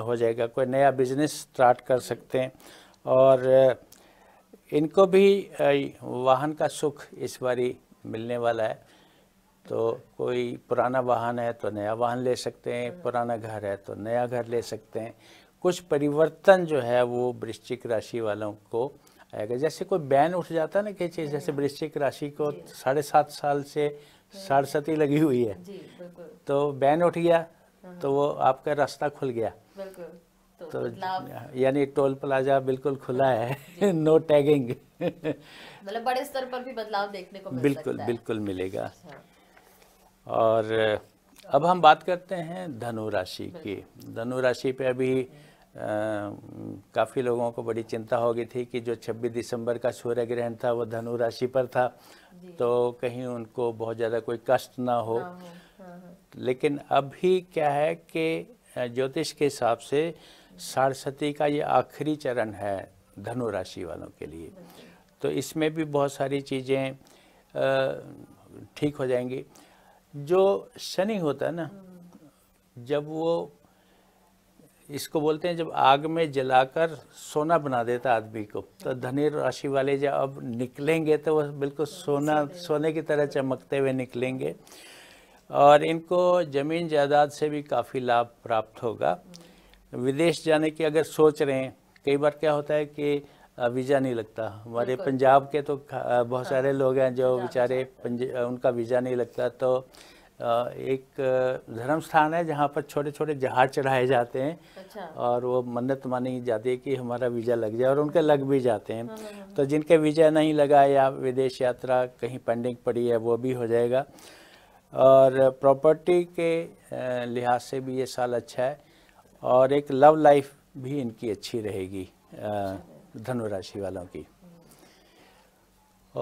हो जाएगा कोई नया बिजनेस स्टार्ट कर सकते हैं और इनको भी वाहन का सुख इस बारी मिलने वाला है तो कोई पुराना वाहन है तो नया वाहन ले सकते हैं पुराना घर है तो नया घर ले सकते हैं कुछ परिवर्तन जो है वो वृश्चिक राशि वालों को आएगा जैसे कोई बैन उठ जाता है ना कई चीज़ जैसे वृश्चिक राशि को साढ़े सात साल से सरस्वती लगी हुई है तो बैन उठ गया हाँ, हाँ। तो वो आपका रास्ता खुल गया तो, तो मतलब यानी टोल प्लाजा बिल्कुल खुला है नो टैगिंग *laughs* मतलब बड़े स्तर पर भी बदलाव देखने को मिल बिल्कुल सकता बिल्कुल है। मिलेगा अच्छा। और अब हम बात करते हैं धनु राशि की धनु राशि पे अभी काफ़ी लोगों को बड़ी चिंता हो गई थी कि जो 26 दिसंबर का सूर्य ग्रहण था वो धनु राशि पर था तो कहीं उनको बहुत ज़्यादा कोई कष्ट ना हो हाँ, हाँ, हाँ, लेकिन अभी क्या है कि ज्योतिष के हिसाब से सारस्वती का ये आखिरी चरण है धनु राशि वालों के लिए तो इसमें भी बहुत सारी चीज़ें ठीक हो जाएंगी जो शनि होता है ना जब वो इसको बोलते हैं जब आग में जलाकर सोना बना देता आदमी को तो धनी राशि वाले जब अब निकलेंगे तो वह बिल्कुल सोना सोने की तरह चमकते हुए निकलेंगे और इनको ज़मीन जायदाद से भी काफ़ी लाभ प्राप्त होगा विदेश जाने की अगर सोच रहे हैं कई बार क्या होता है कि वीज़ा नहीं लगता हमारे पंजाब के तो बहुत हाँ। सारे लोग हैं जो बेचारे उनका वीज़ा नहीं लगता तो एक धर्म स्थान है जहाँ पर छोटे छोटे जहाज चढ़ाए जाते हैं अच्छा। और वो मन्नत मानी जाती है कि हमारा वीज़ा लग जाए और उनके लग भी जाते हैं हाँ, हाँ, तो जिनके वीज़ा नहीं लगा या विदेश यात्रा कहीं पेंडिंग पड़ी है वो भी हो जाएगा और प्रॉपर्टी के लिहाज से भी ये साल अच्छा है और एक लव लाइफ भी इनकी अच्छी रहेगी धनु राशि वालों की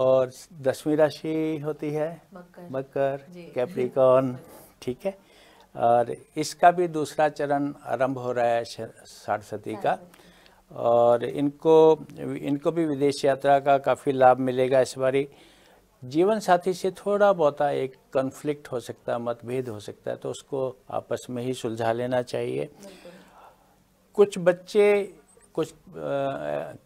और दसवीं राशि होती है मकर कैप्रिकॉन ठीक है और इसका भी दूसरा चरण आरंभ हो रहा है सारस्वती का और इनको इनको भी विदेश यात्रा का काफ़ी लाभ मिलेगा इस बारी जीवन साथी से थोड़ा बहुत एक कन्फ्लिक्ट हो सकता है मतभेद हो सकता है तो उसको आपस में ही सुलझा लेना चाहिए कुछ बच्चे कुछ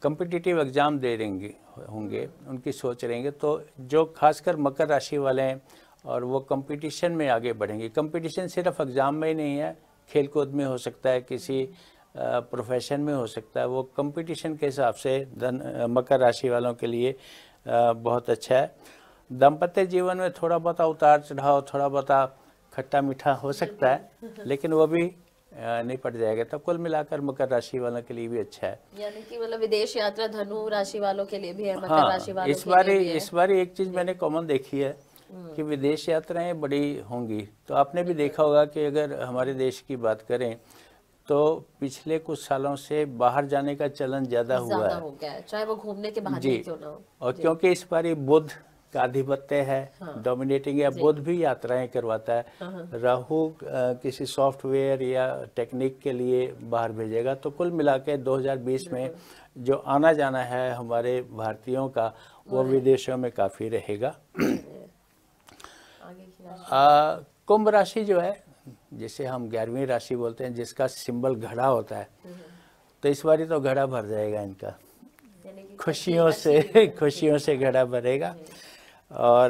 कम्पिटिटिव एग्ज़ाम दे देंगे होंगे उनकी सोच रहेंगे तो जो खासकर मकर राशि वाले हैं और वो कंपटीशन में आगे बढ़ेंगे कंपटीशन सिर्फ एग्ज़ाम में ही नहीं है खेल कूद में हो सकता है किसी प्रोफेशन में हो सकता है वो कंपटीशन के हिसाब से धन मकर राशि वालों के लिए बहुत अच्छा है दाम्पत्य जीवन में थोड़ा बहुत उतार चढ़ाव थोड़ा बहुत खट्टा मीठा हो सकता है लेकिन वो भी नहीं पड़ जाएगा तो कुल मिलाकर मकर राशि वालों के लिए भी अच्छा है यानी कि मतलब विदेश यात्रा धनु राशि वालों के लिए भी है मकर हाँ, राशि वालों इस बार इस बार एक चीज मैंने कॉमन देखी है हम्म। कि विदेश यात्राएं बड़ी होंगी तो आपने भी देखा होगा कि अगर हमारे देश की बात करें तो पिछले कुछ सालों से बाहर जाने का चलन ज्यादा हुआ है चाहे वो घूमने के बाद जी और क्योंकि इस बार बुद्ध का आधिपत्य है डोमिनेटिंग या बुद्ध भी यात्राएं करवाता है हाँ, हाँ। राहु किसी सॉफ्टवेयर या टेक्निक के लिए बाहर भेजेगा तो कुल मिला के 2020 में जो आना जाना है हमारे भारतीयों का वो हाँ। विदेशों में काफ़ी रहेगा कुंभ राशि जो है जिसे हम ग्यारहवीं राशि बोलते हैं जिसका सिंबल घड़ा होता है हम्म, हम्म। तो इस बारी तो घड़ा भर जाएगा इनका खुशियों से *laughs* खुशियों से घड़ा भरेगा और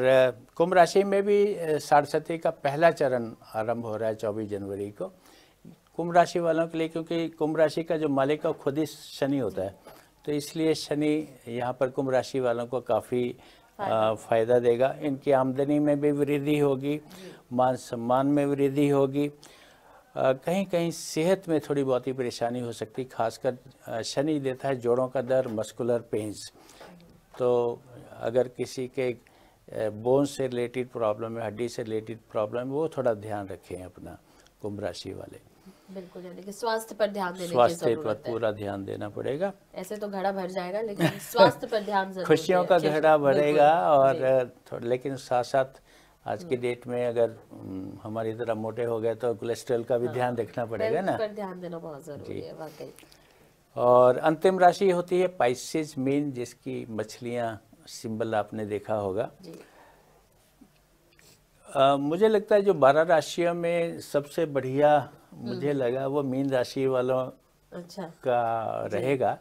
कुंभ राशि में भी सारस्वती का पहला चरण आरंभ हो रहा है चौबीस जनवरी को कुंभ राशि वालों के लिए क्योंकि कुंभ राशि का जो मालिक है खुद ही शनि होता है तो इसलिए शनि यहाँ पर कुंभ राशि वालों को काफ़ी फ़ायदा देगा इनकी आमदनी में भी वृद्धि होगी मान सम्मान में वृद्धि होगी कहीं कहीं सेहत में थोड़ी बहुत ही परेशानी हो सकती खासकर शनि देता है जोड़ों का दर मस्कुलर पेंस तो अगर किसी के बोन से रिलेटेड प्रॉब्लम है हड्डी से रिलेटेड प्रॉब्लम है वो थोड़ा ध्यान रखें अपना कुंभ राशि वाले बिल्कुल यानी कि स्वास्थ्य पर ध्यान देने स्वास्थ्य पर पूरा ध्यान देना पड़ेगा ऐसे तो घड़ा भर जाएगा लेकिन *laughs* स्वास्थ्य पर ध्यान जरूर खुशियों का घड़ा भरेगा और लेकिन साथ साथ आज की डेट हम्म। में अगर हम्म, हमारी तरह मोटे हो गए तो कोलेस्ट्रॉल का भी हाँ, ध्यान रखना पड़ेगा ना ध्यान देना बहुत जरूरी है वाकई और अंतिम राशि होती है पाइसिस मीन जिसकी मछलियाँ सिंबल आपने देखा होगा आ, मुझे लगता है जो बारह राशियों में सबसे बढ़िया हम्म। मुझे लगा वो मीन राशि वालों अच्छा का रहेगा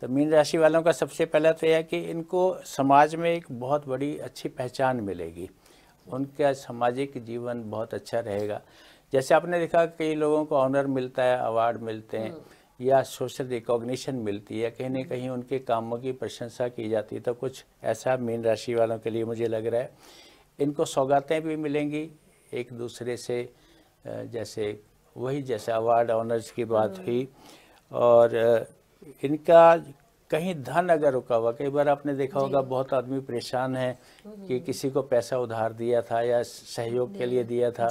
तो मीन राशि वालों का सबसे पहला तो यह है कि इनको समाज में एक बहुत बड़ी अच्छी पहचान मिलेगी उनका सामाजिक जीवन बहुत अच्छा रहेगा जैसे आपने देखा कई लोगों को ऑनर मिलता है अवार्ड मिलते हैं हम्म। या सोशल रिकॉग्निशन मिलती है कहीं ना कहीं उनके कामों की प्रशंसा की जाती है तो कुछ ऐसा मीन राशि वालों के लिए मुझे लग रहा है इनको सौगातें भी मिलेंगी एक दूसरे से जैसे वही जैसे अवार्ड ऑनर्स की बात हुई और इनका कहीं धन अगर रुका हुआ कई बार आपने देखा होगा बहुत आदमी परेशान है हम्म, कि हम्म। किसी को पैसा उधार दिया था या सहयोग के लिए दिया था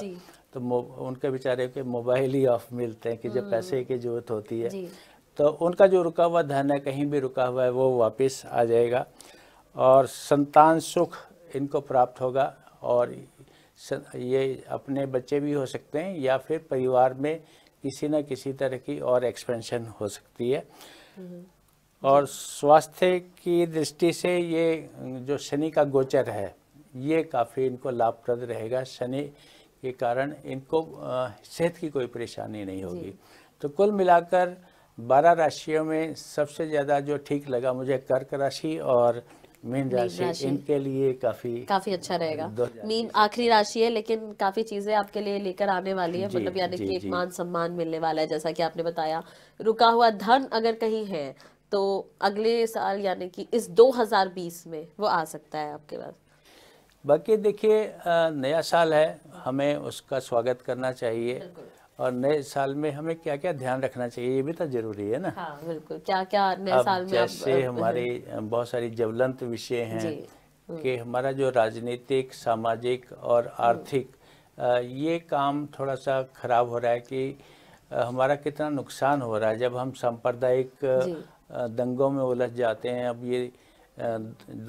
तो उनके बेचारे के मोबाइल ही ऑफ मिलते हैं कि जब हम्म। पैसे की जरूरत होती है तो उनका जो रुका हुआ धन है कहीं भी रुका हुआ है वो वापस आ जाएगा और संतान सुख इनको प्राप्त होगा और ये अपने बच्चे भी हो सकते हैं या फिर परिवार में किसी न किसी तरह की और एक्सपेंशन हो सकती है हम्म। और स्वास्थ्य की दृष्टि से ये जो शनि का गोचर है ये काफ़ी इनको लाभप्रद रहेगा शनि के कारण इनको सेहत की कोई परेशानी नहीं होगी तो कुल मिलाकर बारह राशियों में सबसे ज़्यादा जो ठीक लगा मुझे कर्क राशि और मीन राशि इनके लिए काफी काफी अच्छा रहेगा मीन आखिरी राशि है लेकिन काफी चीजें आपके लिए लेकर आने वाली है मतलब यानी कि एक मान सम्मान मिलने वाला है जैसा कि आपने बताया रुका हुआ धन अगर कहीं है तो अगले साल यानी कि इस 2020 में वो आ सकता है आपके पास बाकी देखिए नया साल है हमें उसका स्वागत करना चाहिए और नए साल में हमें क्या क्या ध्यान रखना चाहिए ये भी तो जरूरी है ना हाँ, बिल्कुल क्या क्या नए साल में जैसे हमारे *laughs* बहुत सारी ज्वलंत विषय हैं हम्म। कि हमारा जो राजनीतिक सामाजिक और हम्म। आर्थिक ये काम थोड़ा सा खराब हो रहा है कि हमारा कितना नुकसान हो रहा है जब हम सांप्रदायिक दंगों में उलझ जाते हैं अब ये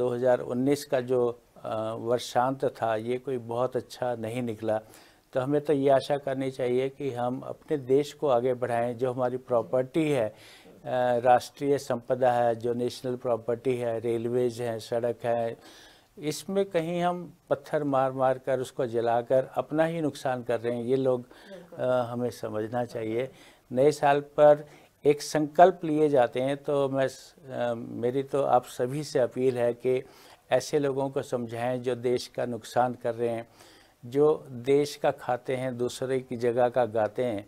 2019 का जो वर्षांत था ये कोई बहुत अच्छा नहीं निकला तो हमें तो ये आशा करनी चाहिए कि हम अपने देश को आगे बढ़ाएं जो हमारी प्रॉपर्टी है राष्ट्रीय संपदा है जो नेशनल प्रॉपर्टी है रेलवेज हैं सड़क है इसमें कहीं हम पत्थर मार मार कर उसको जलाकर अपना ही नुकसान कर रहे हैं ये लोग आ, हमें समझना चाहिए नए साल पर एक संकल्प लिए जाते हैं तो मैं आ, मेरी तो आप सभी से अपील है कि ऐसे लोगों को समझाएं जो देश का नुकसान कर रहे हैं जो देश का खाते हैं दूसरे की जगह का गाते हैं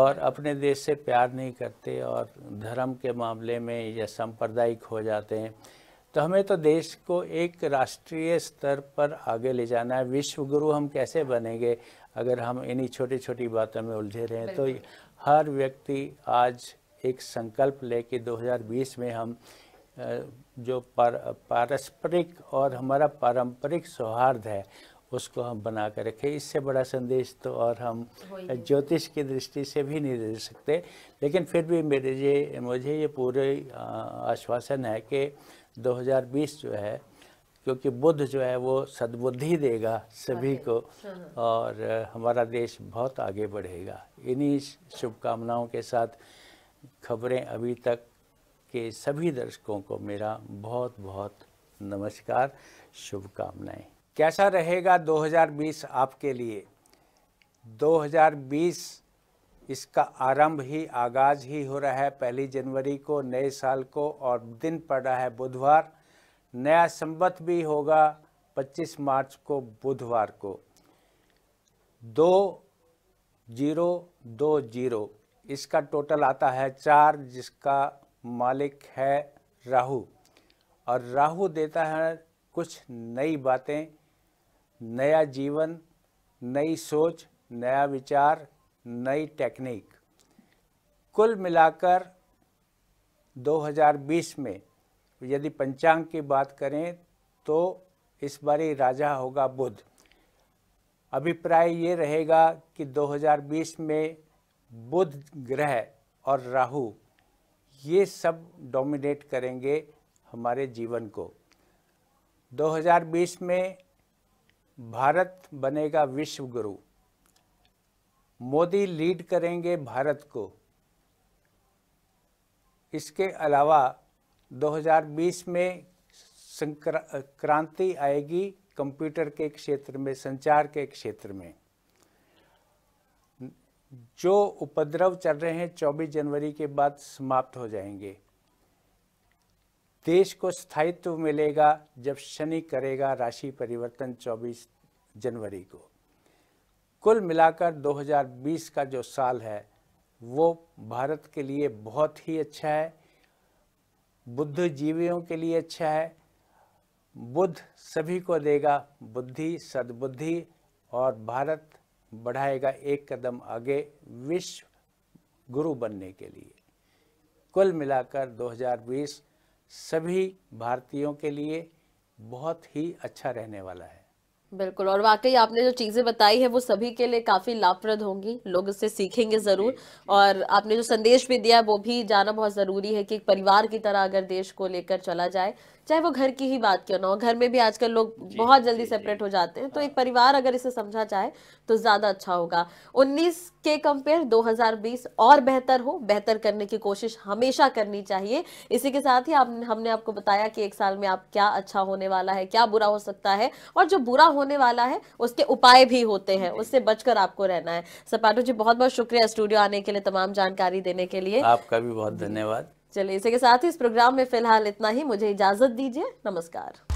और अपने देश से प्यार नहीं करते और धर्म के मामले में या सांप्रदायिक हो जाते हैं तो हमें तो देश को एक राष्ट्रीय स्तर पर आगे ले जाना है विश्व गुरु हम कैसे बनेंगे अगर हम इन्हीं छोटी छोटी बातों में उलझे रहें तो हर व्यक्ति आज एक संकल्प ले कि 2020 में हम जो पार, पारस्परिक और हमारा पारंपरिक सौहार्द है उसको हम बना कर रखें इससे बड़ा संदेश तो और हम ज्योतिष की दृष्टि से भी नहीं दे सकते लेकिन फिर भी मेरे ये मुझे ये पूरे आश्वासन है कि 2020 जो है क्योंकि बुद्ध जो है वो सद्बुद्धि देगा सभी को हाँ। और हमारा देश बहुत आगे बढ़ेगा इन्हीं शुभकामनाओं के साथ खबरें अभी तक के सभी दर्शकों को मेरा बहुत बहुत नमस्कार शुभकामनाएं कैसा रहेगा 2020 आपके लिए 2020 इसका आरंभ ही आगाज़ ही हो रहा है पहली जनवरी को नए साल को और दिन पड़ रहा है बुधवार नया संबत भी होगा 25 मार्च को बुधवार को दो जीरो दो जीरो इसका टोटल आता है चार जिसका मालिक है राहु और राहु देता है कुछ नई बातें नया जीवन नई सोच नया विचार नई टेक्निक कुल मिलाकर 2020 में यदि पंचांग की बात करें तो इस बारी राजा होगा बुध अभिप्राय ये रहेगा कि 2020 में बुध ग्रह और राहु ये सब डोमिनेट करेंगे हमारे जीवन को 2020 में भारत बनेगा विश्व गुरु मोदी लीड करेंगे भारत को इसके अलावा 2020 में क्रांति आएगी कंप्यूटर के क्षेत्र में संचार के क्षेत्र में जो उपद्रव चल रहे हैं 24 जनवरी के बाद समाप्त हो जाएंगे देश को स्थायित्व मिलेगा जब शनि करेगा राशि परिवर्तन 24 जनवरी को कुल मिलाकर 2020 का जो साल है वो भारत के लिए बहुत ही अच्छा है बुद्धिजीवियों के लिए अच्छा है बुद्ध सभी को देगा बुद्धि सद्बुद्धि और भारत बढ़ाएगा एक कदम आगे विश्व गुरु बनने के लिए कुल मिलाकर 2020 सभी भारतीयों के लिए बहुत ही अच्छा रहने वाला है बिल्कुल और वाकई आपने जो चीज़ें बताई है वो सभी के लिए काफ़ी लाभप्रद होंगी लोग इससे सीखेंगे ज़रूर और आपने जो संदेश भी दिया है वो भी जाना बहुत ज़रूरी है कि एक परिवार की तरह अगर देश को लेकर चला जाए चाहे वो घर की ही बात क्यों ना हो घर में भी आजकल लोग बहुत जल्दी सेपरेट हो जाते हैं तो हाँ। एक परिवार अगर इसे समझा जाए तो ज्यादा अच्छा होगा 19 के कंपेयर 2020 और बेहतर हो बेहतर करने की कोशिश हमेशा करनी चाहिए इसी के साथ ही आप हमने आपको बताया कि एक साल में आप क्या अच्छा होने वाला है क्या बुरा हो सकता है और जो बुरा होने वाला है उसके उपाय भी होते हैं उससे बचकर आपको रहना है सपाटो जी बहुत बहुत शुक्रिया स्टूडियो आने के लिए तमाम जानकारी देने के लिए आपका भी बहुत धन्यवाद चलिए इसी के साथ ही इस प्रोग्राम में फिलहाल इतना ही मुझे इजाजत दीजिए नमस्कार